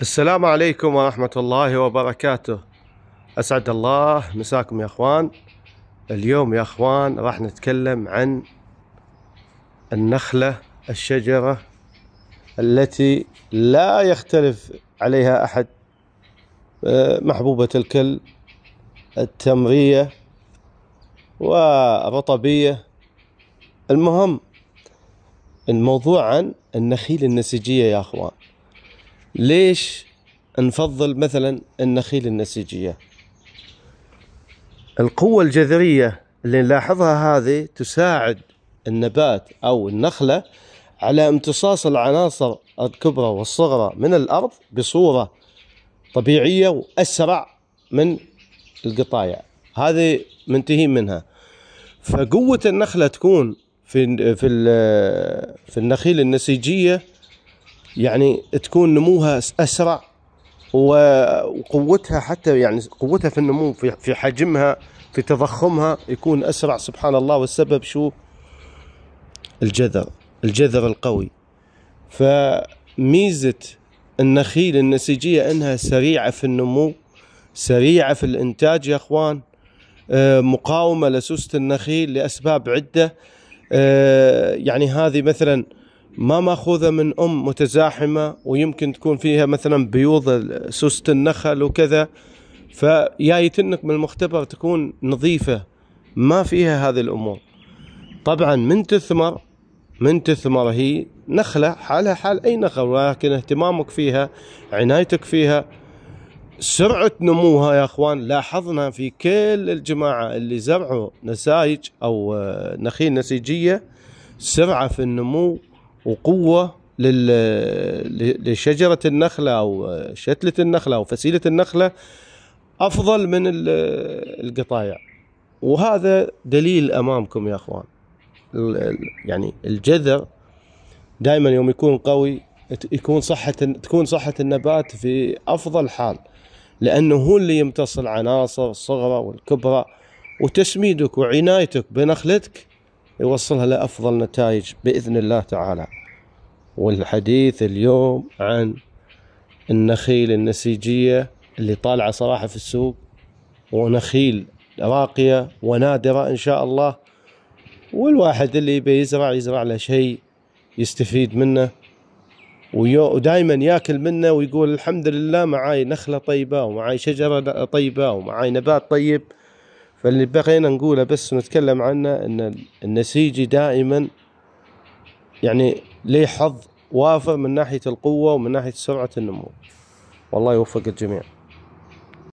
السلام عليكم ورحمة الله وبركاته أسعد الله مساكم يا أخوان اليوم يا أخوان راح نتكلم عن النخلة الشجرة التي لا يختلف عليها أحد آه، محبوبة الكل التمرية ورطبية المهم الموضوع عن النخيل النسيجية يا أخوان ليش نفضل مثلا النخيل النسيجية القوة الجذرية اللي نلاحظها هذه تساعد النبات أو النخلة على امتصاص العناصر الكبرى والصغرى من الأرض بصورة طبيعية وأسرع من القطايع هذه منتهين منها فقوة النخلة تكون في في النخيل النسيجية يعني تكون نموها اسرع وقوتها حتى يعني قوتها في النمو في حجمها في تضخمها يكون اسرع سبحان الله والسبب شو؟ الجذر الجذر القوي فميزه النخيل النسيجيه انها سريعه في النمو سريعه في الانتاج يا اخوان آه، مقاومه لسوسه النخيل لاسباب عده آه، يعني هذه مثلا ما ماخوذه من ام متزاحمه ويمكن تكون فيها مثلا بيوض سوسه النخل وكذا فيايتنك من المختبر تكون نظيفه ما فيها هذه الامور طبعا من تثمر من تثمر هي نخله حالها حال اي نخله ولكن اهتمامك فيها عنايتك فيها سرعة نموها يا اخوان لاحظنا في كل الجماعة اللي زرعوا نسايج او آه، نخيل نسيجية سرعة في النمو وقوه لشجره النخله او شتله النخله او فسيله النخله افضل من القطايع وهذا دليل امامكم يا اخوان يعني الجذر دائما يوم يكون قوي يكون صحه تكون صحه النبات في افضل حال لانه هو اللي يمتص العناصر الصغرى والكبرى وتسميدك وعنايتك بنخلتك يوصلها لافضل نتائج باذن الله تعالى. والحديث اليوم عن النخيل النسيجية اللي طالعة صراحة في السوق ونخيل راقية ونادرة إن شاء الله والواحد اللي يبي يزرع له شيء يستفيد منه ودائما ياكل منه ويقول الحمد لله معاي نخلة طيبة ومعاي شجرة طيبة ومعاي نبات طيب فاللي بقينا نقوله بس نتكلم عنه ان النسيجي دائما يعني لي حظ وافر من ناحيه القوه ومن ناحيه سرعه النمو والله يوفق الجميع